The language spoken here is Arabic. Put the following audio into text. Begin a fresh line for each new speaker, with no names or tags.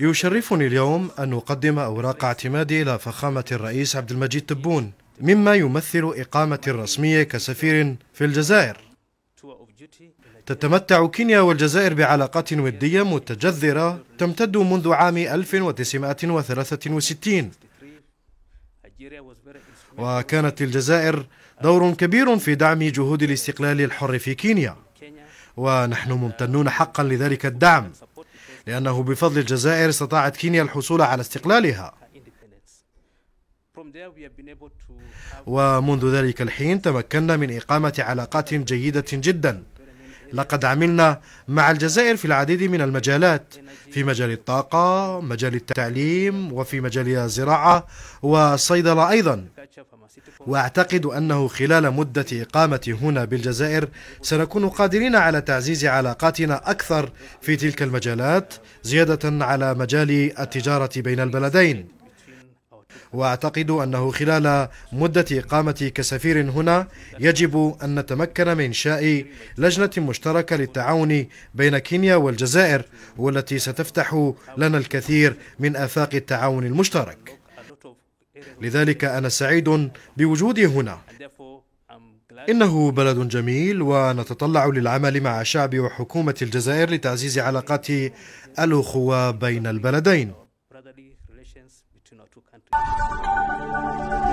يشرفني اليوم أن أقدم أوراق اعتمادي إلى فخامة الرئيس عبد المجيد تبون مما يمثل إقامتي الرسمية كسفير في الجزائر تتمتع كينيا والجزائر بعلاقات ودية متجذرة تمتد منذ عام 1963 وكانت الجزائر دور كبير في دعم جهود الاستقلال الحر في كينيا ونحن ممتنون حقا لذلك الدعم لأنه بفضل الجزائر استطاعت كينيا الحصول على استقلالها ومنذ ذلك الحين تمكنا من إقامة علاقات جيدة جداً لقد عملنا مع الجزائر في العديد من المجالات في مجال الطاقة مجال التعليم وفي مجال الزراعة والصيدلة أيضا وأعتقد أنه خلال مدة إقامتي هنا بالجزائر سنكون قادرين على تعزيز علاقاتنا أكثر في تلك المجالات زيادة على مجال التجارة بين البلدين وأعتقد أنه خلال مدة إقامتي كسفير هنا يجب أن نتمكن من إنشاء لجنة مشتركة للتعاون بين كينيا والجزائر والتي ستفتح لنا الكثير من آفاق التعاون المشترك لذلك أنا سعيد بوجودي هنا إنه بلد جميل ونتطلع للعمل مع شعب وحكومة الجزائر لتعزيز علاقات الأخوة بين البلدين between our two countries.